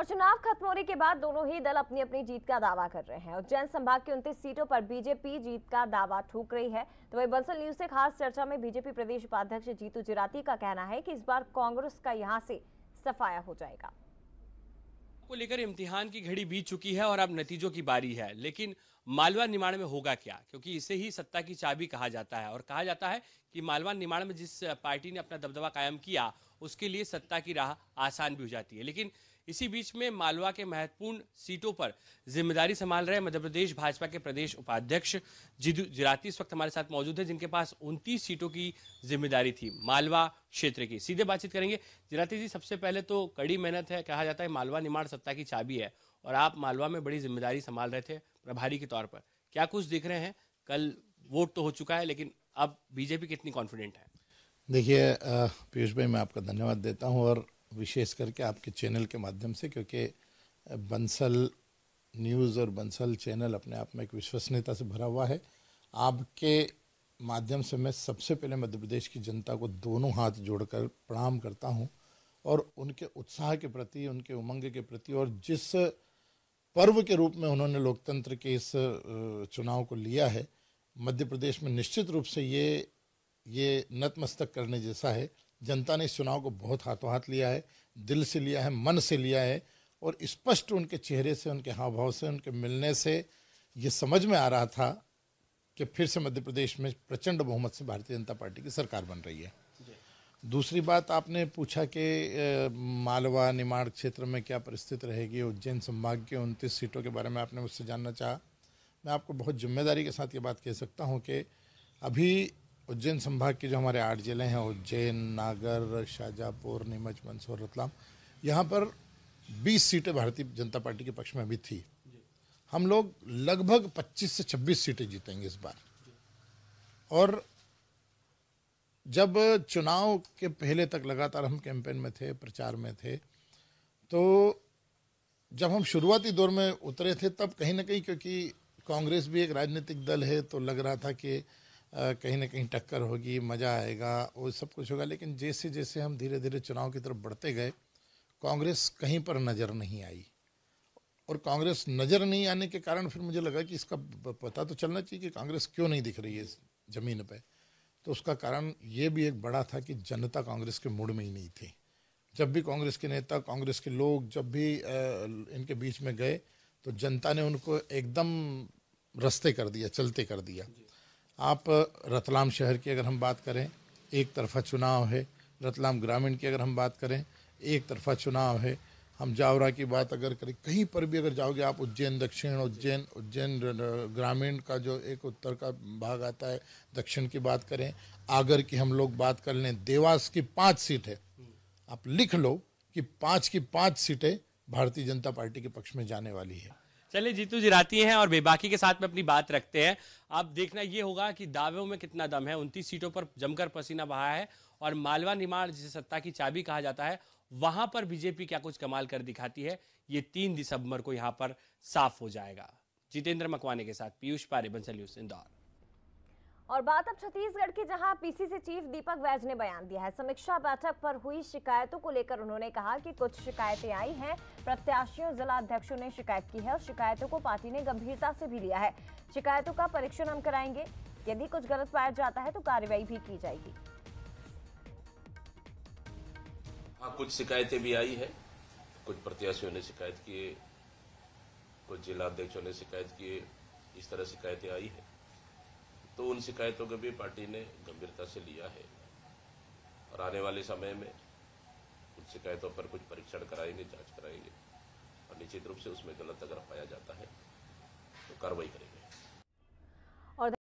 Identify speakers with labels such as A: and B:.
A: और चुनाव खत्म होने के बाद दोनों ही दल अपनी अपनी जीत का दावा कर रहे हैं उज्जैन संभाग की उनतीस सीटों पर बीजेपी जीत का दावा ठोक रही है तो वही बंसल न्यूज से खास चर्चा में बीजेपी प्रदेश उपाध्यक्ष जीतू जिराती का कहना है कि इस बार कांग्रेस का यहाँ से सफाया हो जाएगा
B: को लेकर इम्तिहान की घड़ी बीत चुकी है और अब नतीजों की बारी है लेकिन मालवा निर्माण में होगा क्या क्योंकि इसे ही सत्ता की चाबी कहा जाता है और कहा जाता है कि मालवा निर्माण में जिस पार्टी ने अपना दबदबा कायम किया उसके लिए सत्ता की राह आसान भी हो जाती है लेकिन इसी बीच में मालवा के महत्वपूर्ण सीटों पर जिम्मेदारी संभाल रहे मध्य प्रदेश भाजपा के प्रदेश उपाध्यक्ष जिदू जिराती इस वक्त हमारे साथ मौजूद है जिनके पास उनतीस सीटों की जिम्मेदारी थी मालवा क्षेत्र की सीधे बातचीत करेंगे जिराती जी सबसे पहले तो कड़ी मेहनत है कहा जाता है मालवा निर्माण सत्ता की चाबी है और आप मालवा में बड़ी जिम्मेदारी संभाल रहे थे प्रभारी के तौर पर क्या कुछ दिख रहे हैं कल वोट तो हो चुका है लेकिन अब बीजेपी कितनी कॉन्फिडेंट है
C: देखिए पीयूष भाई मैं आपका धन्यवाद देता हूँ और विशेष करके आपके चैनल के माध्यम से क्योंकि बंसल न्यूज़ और बंसल चैनल अपने आप में एक विश्वसनीयता से भरा हुआ है आपके माध्यम से मैं सबसे पहले मध्य प्रदेश की जनता को दोनों हाथ जोड़कर प्रणाम करता हूं और उनके उत्साह के प्रति उनके उमंग के प्रति और जिस पर्व के रूप में उन्होंने लोकतंत्र के इस चुनाव को लिया है मध्य प्रदेश में निश्चित रूप से ये ये नतमस्तक करने जैसा है जनता ने इस चुनाव को बहुत हाथों हाथ लिया है दिल से लिया है मन से लिया है और स्पष्ट उनके चेहरे से उनके हाव भाव से उनके मिलने से ये समझ में आ रहा था कि फिर से मध्य प्रदेश में प्रचंड बहुमत से भारतीय जनता पार्टी की सरकार बन रही है दूसरी बात आपने पूछा कि मालवा निमाड़ क्षेत्र में क्या परिस्थिति रहेगी उज्जैन संभाग के उनतीस सीटों के बारे में आपने मुझसे जानना चाहा मैं आपको बहुत जिम्मेदारी के साथ ये बात कह सकता हूँ कि अभी उज्जैन संभाग के जो हमारे आठ जिले हैं उज्जैन नागर शाहजहाँपुर नीमच मंदसौर रतलाम यहाँ पर 20 सीटें भारतीय जनता पार्टी के पक्ष में भी थी हम लोग लगभग 25 से 26 सीटें जीतेंगे इस बार और जब चुनाव के पहले तक लगातार हम कैंपेन में थे प्रचार में थे तो जब हम शुरुआती दौर में उतरे थे तब कहीं ना कहीं क्योंकि कांग्रेस भी एक राजनीतिक दल है तो लग रहा था कि कहीं ना कहीं टक्कर होगी मज़ा आएगा वो सब कुछ होगा लेकिन जैसे जैसे हम धीरे धीरे चुनाव की तरफ बढ़ते गए कांग्रेस कहीं पर नज़र नहीं आई और कांग्रेस नज़र नहीं आने के कारण फिर मुझे लगा कि इसका पता तो चलना चाहिए कि कांग्रेस क्यों नहीं दिख रही है इस ज़मीन पर तो उसका कारण ये भी एक बड़ा था कि जनता कांग्रेस के मूड में ही नहीं थी जब भी कांग्रेस के नेता कांग्रेस के लोग जब भी इनके बीच में गए तो जनता ने उनको एकदम रस्ते कर दिया चलते कर दिया आप रतलाम शहर की अगर हम बात करें एक तरफा चुनाव है रतलाम ग्रामीण की अगर हम बात करें एक तरफा चुनाव है हम जावरा की बात अगर करें कहीं पर भी अगर जाओगे आप उज्जैन दक्षिण उज्जैन उज्जैन ग्रामीण का जो एक उत्तर का भाग आता है दक्षिण की बात करें आगर की हम लोग बात कर लें देवास की पाँच सीट है आप लिख लो कि पाँच की पाँच सीटें भारतीय जनता पार्टी के पक्ष में जाने वाली है
B: चलिए जीतू जी राती हैं और बेबाकी के साथ में अपनी बात रखते हैं अब देखना ये होगा कि दावों में कितना दम है उनतीस सीटों पर जमकर पसीना बहा है और मालवा निमाड़ जिसे सत्ता की चाबी कहा जाता है वहां पर बीजेपी क्या कुछ कमाल कर दिखाती है ये तीन दिसंबर को यहाँ पर साफ हो जाएगा जितेंद्र मकवाने के साथ पीयूष पारे बंसल न्यूज इंदौर
A: और बात अब छत्तीसगढ़ की जहां पीसीसी चीफ दीपक वैज ने बयान दिया है समीक्षा बैठक पर हुई शिकायतों को लेकर उन्होंने कहा कि कुछ शिकायतें आई हैं प्रत्याशियों जिला अध्यक्षों ने शिकायत की है और शिकायतों को पार्टी ने गंभीरता से भी लिया है शिकायतों का परीक्षण हम कराएंगे यदि कुछ गलत पाया जाता है तो कार्रवाई भी की जाएगी
B: हाँ कुछ शिकायतें भी आई है कुछ प्रत्याशियों ने शिकायत किए कुछ जिला अध्यक्षों ने शिकायत किए इस तरह शिकायतें आई है तो उन शिकायतों को भी पार्टी ने गंभीरता से लिया है और आने वाले समय में उन शिकायतों पर कुछ परीक्षण कराएंगे जांच कराएंगे
A: और निश्चित रूप से उसमें गलत अगर पाया जाता है तो कार्रवाई करेंगे